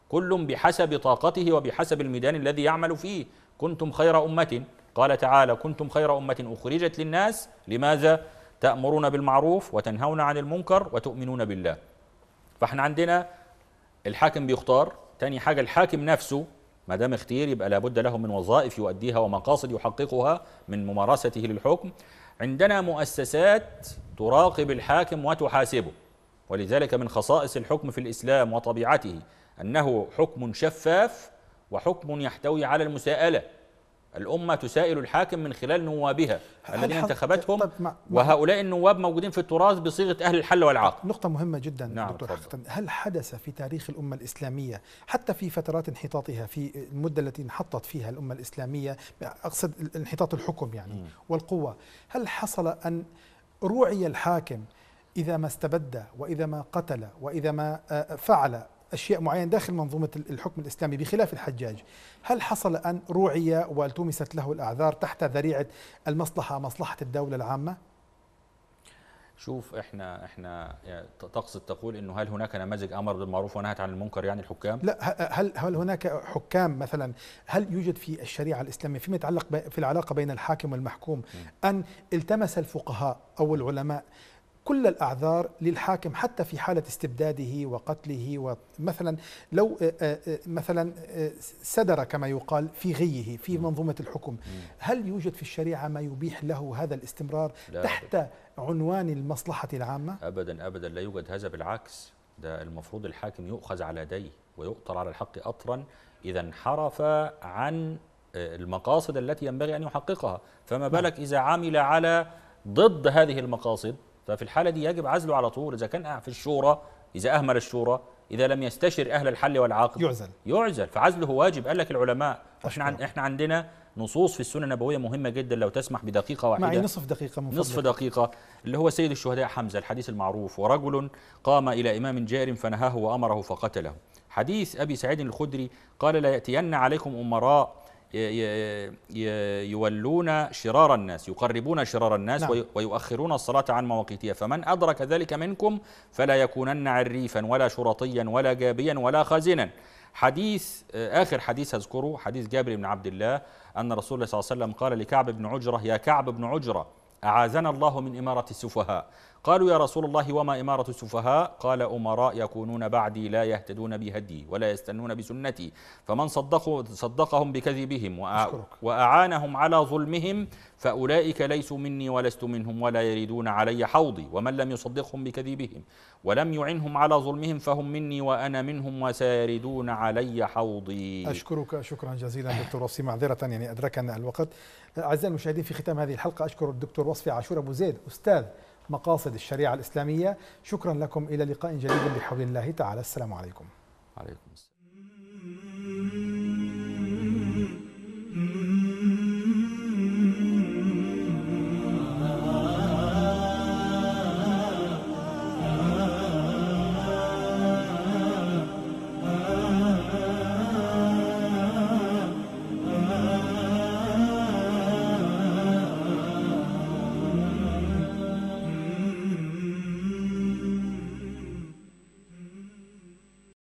كل بحسب طاقته وبحسب الميدان الذي يعمل فيه كنتم خير أمة قال تعالى كنتم خير أمة أخرجت للناس لماذا تأمرون بالمعروف وتنهون عن المنكر وتؤمنون بالله فاحنا عندنا الحاكم بيختار تاني حاجة الحاكم نفسه ما دام اختير يبقى لابد له من وظائف يؤديها ومقاصد يحققها من ممارسته للحكم عندنا مؤسسات تراقب الحاكم وتحاسبه ولذلك من خصائص الحكم في الإسلام وطبيعته أنه حكم شفاف وحكم يحتوي على المساءلة الأمة تسائل الحاكم من خلال نوابها الذين انتخبتهم وهؤلاء النواب موجودين في التراث بصيغة أهل الحل والعقد نقطة مهمة جدا نعم دكتور حقا هل حدث في تاريخ الأمة الإسلامية حتى في فترات انحطاطها في المدة التي انحطت فيها الأمة الإسلامية أقصد انحطاط الحكم يعني م. والقوة هل حصل أن روعي الحاكم إذا ما استبد وإذا ما قتل وإذا ما آه، فعل اشياء معينه داخل منظومه الحكم الاسلامي بخلاف الحجاج، هل حصل ان روعي والتمست له الاعذار تحت ذريعه المصلحه مصلحه الدوله العامه؟ شوف احنا احنا تقصد تقول انه هل هناك نماذج امر بالمعروف ونهت عن المنكر يعني الحكام؟ لا هل هل هناك حكام مثلا هل يوجد في الشريعه الاسلاميه فيما يتعلق في العلاقه بين الحاكم والمحكوم ان التمس الفقهاء او العلماء كل الأعذار للحاكم حتى في حالة استبداده وقتله ومثلا لو آه، آه، آه، مثلا سدر كما يقال في غيه في منظومة الحكم هل يوجد في الشريعة ما يبيح له هذا الاستمرار تحت عنوان المصلحة العامة؟ أبدا أبدا لا يوجد هذا بالعكس ده المفروض الحاكم يؤخذ على يديه ويؤطر على الحق أطرا إذا انحرف عن المقاصد التي ينبغي أن يحققها فما نعم. بالك إذا عمل على ضد هذه المقاصد ففي الحالة دي يجب عزله على طول إذا كان في الشورى إذا أهمل الشورى إذا لم يستشر أهل الحل والعقد يعزل يعزل فعزله واجب قال لك العلماء إحنا عن إحنا عندنا نصوص في السنة النبوية مهمة جدا لو تسمح بدقيقة واحدة معي نصف دقيقة من نصف دقيقة اللي هو سيد الشهداء حمزة الحديث المعروف ورجل قام إلى إمام جار فنهاه وأمره فقتله حديث أبي سعيد الخدري قال لا يأتين عليكم أمراء يولون شرار الناس يقربون شرار الناس نعم. ويؤخرون الصلاة عن مواقيتها فمن أدرك ذلك منكم فلا يكونن عريفا ولا شرطيا ولا جابيا ولا خازنا حديث آه، آخر حديث أذكره حديث جابر بن عبد الله أن رسول الله صلى الله عليه وسلم قال لكعب بن عجرة يا كعب بن عجرة أعاذنا الله من إمارة السفهاء قالوا يا رسول الله وما إمارة السفهاء قال أمراء يكونون بعدي لا يهتدون بهدي ولا يستنون بسنتي فمن صدقوا صدقهم بكذبهم وأعانهم على ظلمهم فأولئك ليسوا مني ولست منهم ولا يريدون علي حوضي ومن لم يصدقهم بكذبهم ولم يعنهم على ظلمهم فهم مني وأنا منهم وسيردون علي حوضي أشكرك شكرا جزيلا دكتور وصي معذرة يعني أدركنا الوقت أعزائي المشاهدين في ختام هذه الحلقة أشكر الدكتور وصفي عاشور أبو زيد أستاذ مقاصد الشريعة الإسلامية شكرا لكم إلى لقاء جديد بحول الله تعالى السلام عليكم عليكم السلام